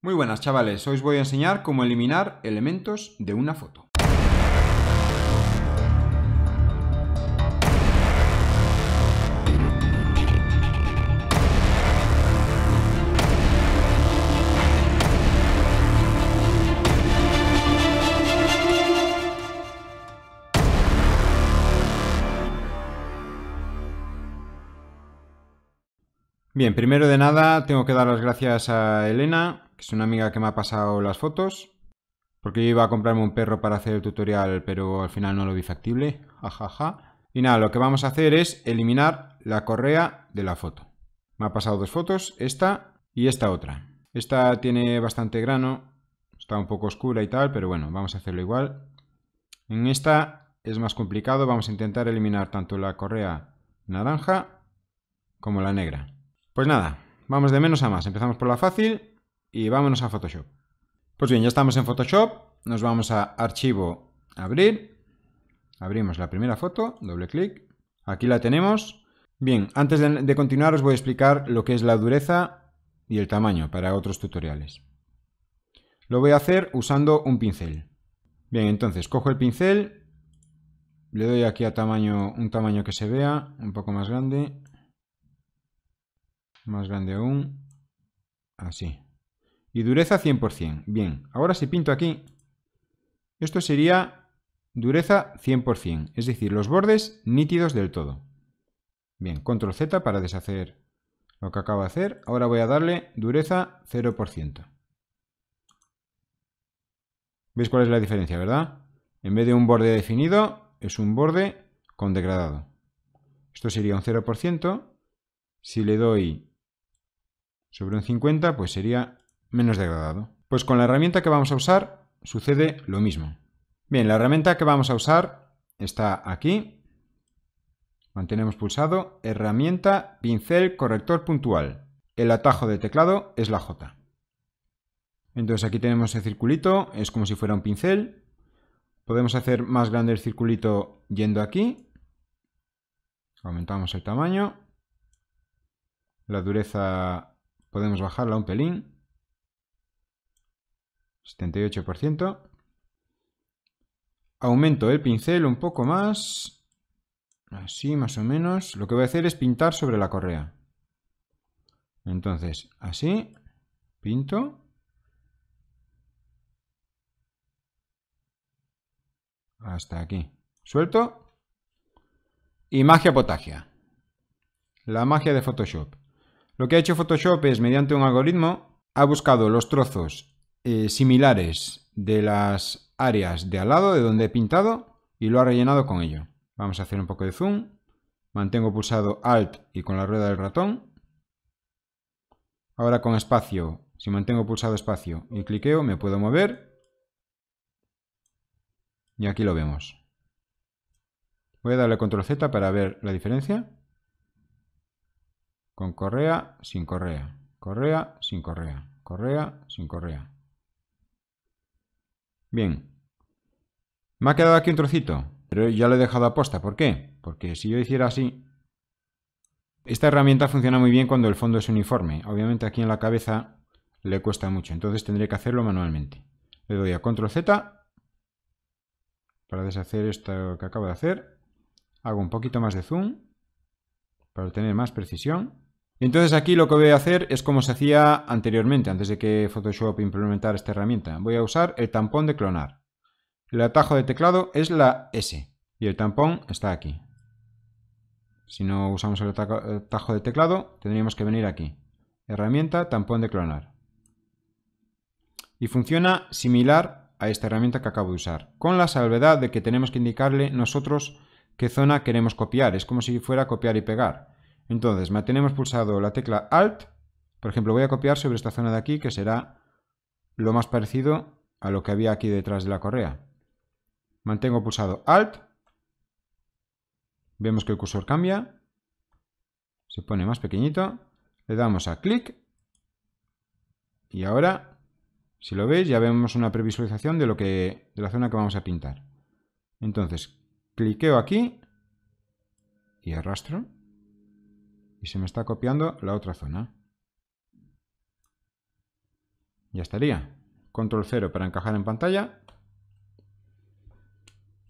Muy buenas chavales, hoy os voy a enseñar cómo eliminar elementos de una foto. Bien, primero de nada tengo que dar las gracias a Elena que es una amiga que me ha pasado las fotos, porque yo iba a comprarme un perro para hacer el tutorial, pero al final no lo vi factible, jajaja. Y nada, lo que vamos a hacer es eliminar la correa de la foto. Me ha pasado dos fotos, esta y esta otra. Esta tiene bastante grano, está un poco oscura y tal, pero bueno, vamos a hacerlo igual. En esta es más complicado, vamos a intentar eliminar tanto la correa naranja como la negra. Pues nada, vamos de menos a más, empezamos por la fácil y vámonos a Photoshop. Pues bien, ya estamos en Photoshop, nos vamos a Archivo, Abrir, abrimos la primera foto, doble clic, aquí la tenemos. Bien, antes de, continuar os voy a explicar lo que es la dureza y el tamaño para otros tutoriales. Lo voy a hacer usando un pincel. Bien, entonces cojo el pincel, le doy aquí a tamaño, un tamaño que se vea, un poco más grande, más grande aún, así. Y dureza 100%. Bien, ahora si pinto aquí, esto sería dureza 100%, es decir, los bordes nítidos del todo. Bien, control Z para deshacer lo que acabo de hacer. Ahora voy a darle dureza 0%. ¿Veis cuál es la diferencia, verdad? En vez de un borde definido, es un borde con degradado. Esto sería un 0%. Si le doy sobre un 50, pues sería menos degradado. Pues con la herramienta que vamos a usar sucede lo mismo. Bien, la herramienta que vamos a usar está aquí. Mantenemos pulsado, herramienta, pincel, corrector puntual. El atajo de teclado es la J. Entonces aquí tenemos el circulito, es como si fuera un pincel. Podemos hacer más grande el circulito yendo aquí. Aumentamos el tamaño. La dureza podemos bajarla un pelín. 78%. Aumento el pincel un poco más. Así, más o menos. Lo que voy a hacer es pintar sobre la correa. Entonces, así, pinto. Hasta aquí. Suelto. Y magia potagia. La magia de Photoshop. Lo que ha hecho Photoshop es, mediante un algoritmo, ha buscado los trozos eh, similares de las áreas de al lado, de donde he pintado, y lo ha rellenado con ello. Vamos a hacer un poco de zoom. Mantengo pulsado Alt y con la rueda del ratón. Ahora con espacio, si mantengo pulsado espacio y cliqueo, me puedo mover. Y aquí lo vemos. Voy a darle control Z para ver la diferencia. Con correa, sin correa. Correa, sin correa. Correa, sin correa. Bien. Me ha quedado aquí un trocito, pero ya lo he dejado aposta. ¿Por qué? Porque si yo hiciera así... Esta herramienta funciona muy bien cuando el fondo es uniforme. Obviamente aquí en la cabeza le cuesta mucho, entonces tendré que hacerlo manualmente. Le doy a Control Z para deshacer esto que acabo de hacer. Hago un poquito más de zoom para tener más precisión. Entonces aquí lo que voy a hacer es como se hacía anteriormente, antes de que Photoshop implementara esta herramienta. Voy a usar el tampón de clonar. El atajo de teclado es la S y el tampón está aquí. Si no usamos el atajo de teclado, tendríamos que venir aquí. Herramienta, tampón de clonar. Y funciona similar a esta herramienta que acabo de usar, con la salvedad de que tenemos que indicarle nosotros qué zona queremos copiar. Es como si fuera copiar y pegar. Entonces, mantenemos pulsado la tecla Alt. Por ejemplo, voy a copiar sobre esta zona de aquí, que será lo más parecido a lo que había aquí detrás de la correa. Mantengo pulsado Alt. Vemos que el cursor cambia. Se pone más pequeñito. Le damos a clic. Y ahora, si lo veis, ya vemos una previsualización de, lo que, de la zona que vamos a pintar. Entonces, cliqueo aquí y arrastro y se me está copiando la otra zona. Ya estaría. Control 0 para encajar en pantalla.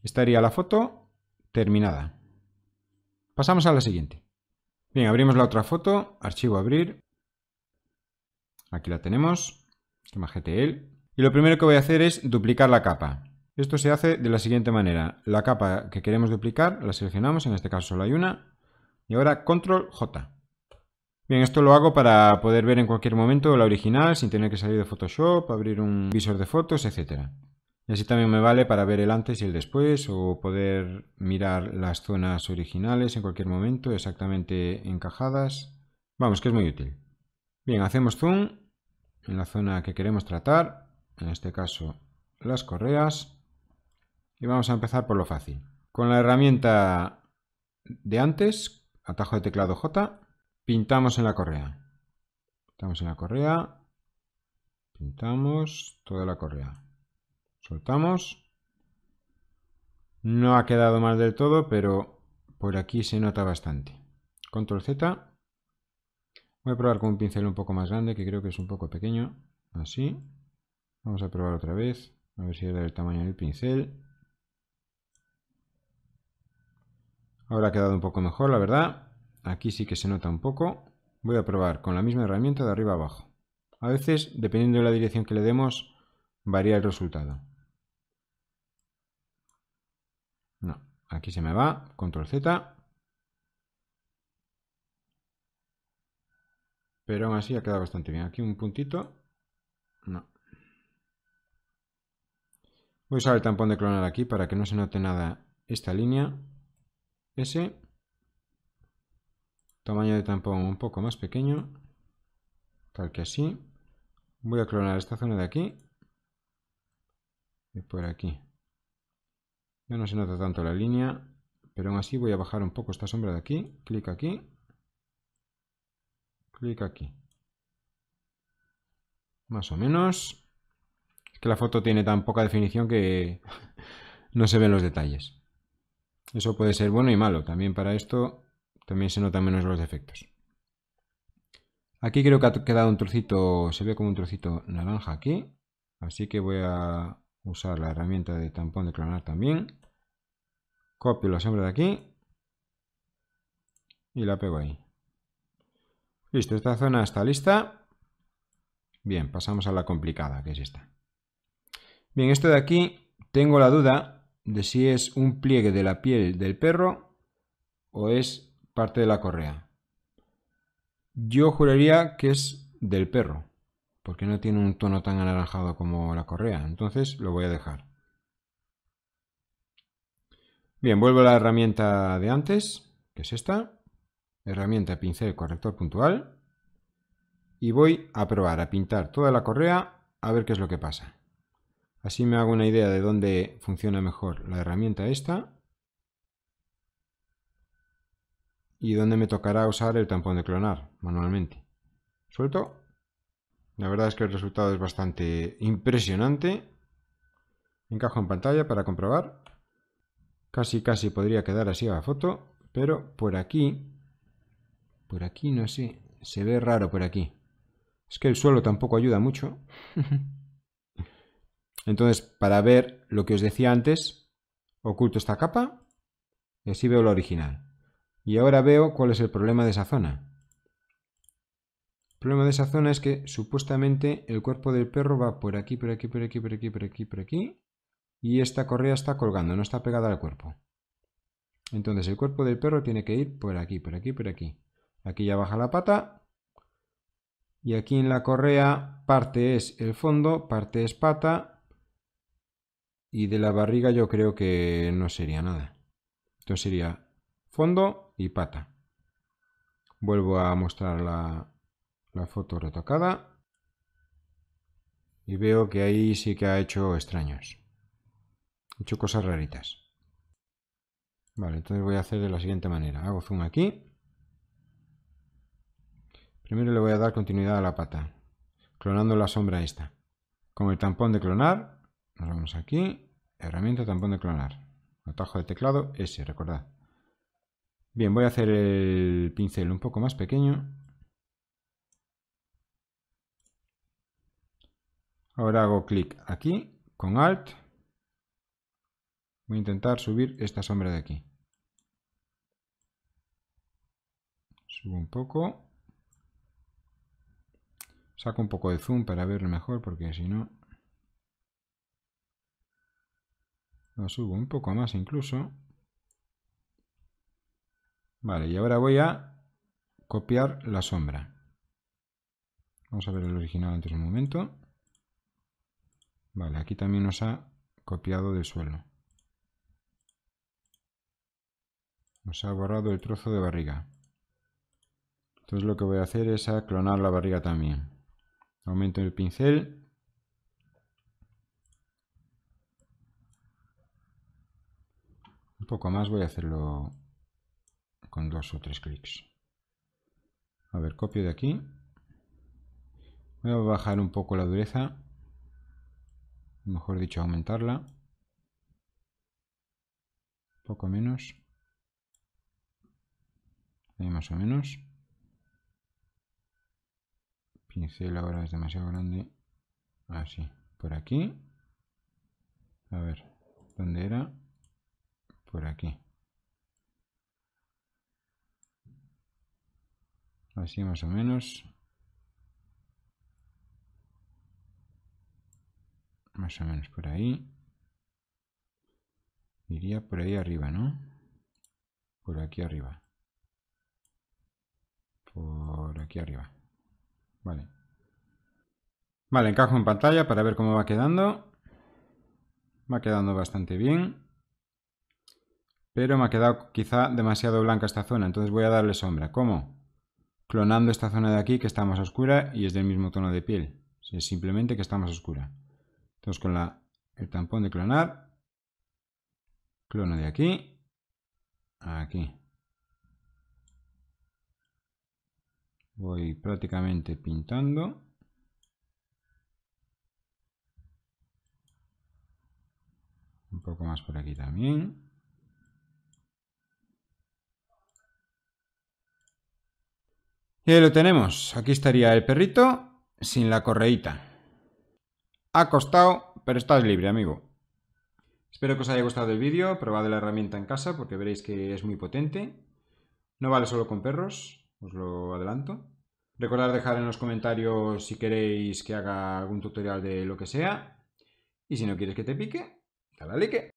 Estaría la foto terminada. Pasamos a la siguiente. Bien, abrimos la otra foto, archivo abrir. Aquí la tenemos, GTL. Y lo primero que voy a hacer es duplicar la capa. Esto se hace de la siguiente manera. La capa que queremos duplicar la seleccionamos, en este caso solo hay una, y ahora control J. Bien, esto lo hago para poder ver en cualquier momento la original sin tener que salir de Photoshop, abrir un visor de fotos, etc. Y así también me vale para ver el antes y el después o poder mirar las zonas originales en cualquier momento exactamente encajadas. Vamos, que es muy útil. Bien, hacemos zoom en la zona que queremos tratar, en este caso las correas. Y vamos a empezar por lo fácil. Con la herramienta de antes, atajo de teclado J, pintamos en la correa. Pintamos en la correa, pintamos toda la correa. Soltamos. No ha quedado mal del todo, pero por aquí se nota bastante. Control Z. Voy a probar con un pincel un poco más grande, que creo que es un poco pequeño. Así. Vamos a probar otra vez. A ver si era el tamaño del pincel. Ahora ha quedado un poco mejor, la verdad. Aquí sí que se nota un poco. Voy a probar con la misma herramienta de arriba abajo. A veces, dependiendo de la dirección que le demos, varía el resultado. No, aquí se me va, control Z. Pero aún así ha quedado bastante bien. Aquí un puntito. No. Voy a usar el tampón de clonar aquí para que no se note nada esta línea. Ese. Tamaño de tampón un poco más pequeño. Tal que así. Voy a clonar esta zona de aquí. Y por aquí. Ya no se nota tanto la línea. Pero aún así voy a bajar un poco esta sombra de aquí. Clic aquí. Clic aquí. Más o menos. Es que la foto tiene tan poca definición que no se ven los detalles. Eso puede ser bueno y malo. También para esto también se notan menos los defectos. Aquí creo que ha quedado un trocito, se ve como un trocito naranja aquí. Así que voy a usar la herramienta de tampón de clonar también. Copio la sombra de aquí y la pego ahí. Listo, esta zona está lista. Bien, pasamos a la complicada, que es esta. Bien, esto de aquí, tengo la duda de si es un pliegue de la piel del perro o es parte de la correa. Yo juraría que es del perro, porque no tiene un tono tan anaranjado como la correa, entonces lo voy a dejar. Bien, vuelvo a la herramienta de antes, que es esta, herramienta pincel corrector puntual, y voy a probar a pintar toda la correa a ver qué es lo que pasa. Así me hago una idea de dónde funciona mejor la herramienta esta y dónde me tocará usar el tampón de clonar manualmente. Suelto. La verdad es que el resultado es bastante impresionante. Encajo en pantalla para comprobar. Casi casi podría quedar así la foto, pero por aquí, por aquí no sé, se ve raro por aquí. Es que el suelo tampoco ayuda mucho. Entonces, para ver lo que os decía antes, oculto esta capa y así veo la original. Y ahora veo cuál es el problema de esa zona. El problema de esa zona es que supuestamente el cuerpo del perro va por aquí, por aquí, por aquí, por aquí, por aquí, por aquí, y esta correa está colgando, no está pegada al cuerpo. Entonces el cuerpo del perro tiene que ir por aquí, por aquí, por aquí. Aquí ya baja la pata, y aquí en la correa parte es el fondo, parte es pata, y de la barriga yo creo que no sería nada. Entonces sería fondo y pata. Vuelvo a mostrar la, foto retocada. Y veo que ahí sí que ha hecho extraños. He hecho cosas raritas. Vale, entonces voy a hacer de la siguiente manera. Hago zoom aquí. Primero le voy a dar continuidad a la pata, clonando la sombra esta. Con el tampón de clonar nos vamos aquí, herramienta tampón de clonar, atajo de teclado S, recordad. Bien, voy a hacer el pincel un poco más pequeño. Ahora hago clic aquí con Alt. Voy a intentar subir esta sombra de aquí. Subo un poco. Saco un poco de zoom para verlo mejor porque si no Lo subo un poco más incluso. Vale, y ahora voy a copiar la sombra. Vamos a ver el original antes un momento. Vale, aquí también nos ha copiado del suelo. Nos ha borrado el trozo de barriga. Entonces lo que voy a hacer es a clonar la barriga también. Aumento el pincel poco más, voy a hacerlo con dos o tres clics. A ver, copio de aquí. Voy a bajar un poco la dureza. Mejor dicho, aumentarla. Poco menos. Ahí más o menos. Pincel ahora es demasiado grande. Así, por aquí. A ver, ¿dónde era? por aquí. Así más o menos. Más o menos por ahí. Iría por ahí arriba, ¿no? Por aquí arriba. Por aquí arriba. Vale. Vale, encajo en pantalla para ver cómo va quedando. Va quedando bastante bien pero me ha quedado quizá demasiado blanca esta zona, entonces voy a darle sombra. ¿Cómo? Clonando esta zona de aquí que está más oscura y es del mismo tono de piel. Es simplemente que está más oscura. Entonces con el tampón de clonar, clono de aquí, a aquí. Voy prácticamente pintando. Un poco más por aquí también. Y lo tenemos. Aquí estaría el perrito sin la correíta. Ha costado, pero estás libre, amigo. Espero que os haya gustado el vídeo. Probad la herramienta en casa porque veréis que es muy potente. No vale solo con perros, os lo adelanto. Recordad dejar en los comentarios si queréis que haga algún tutorial de lo que sea. Y si no quieres que te pique, dale a like.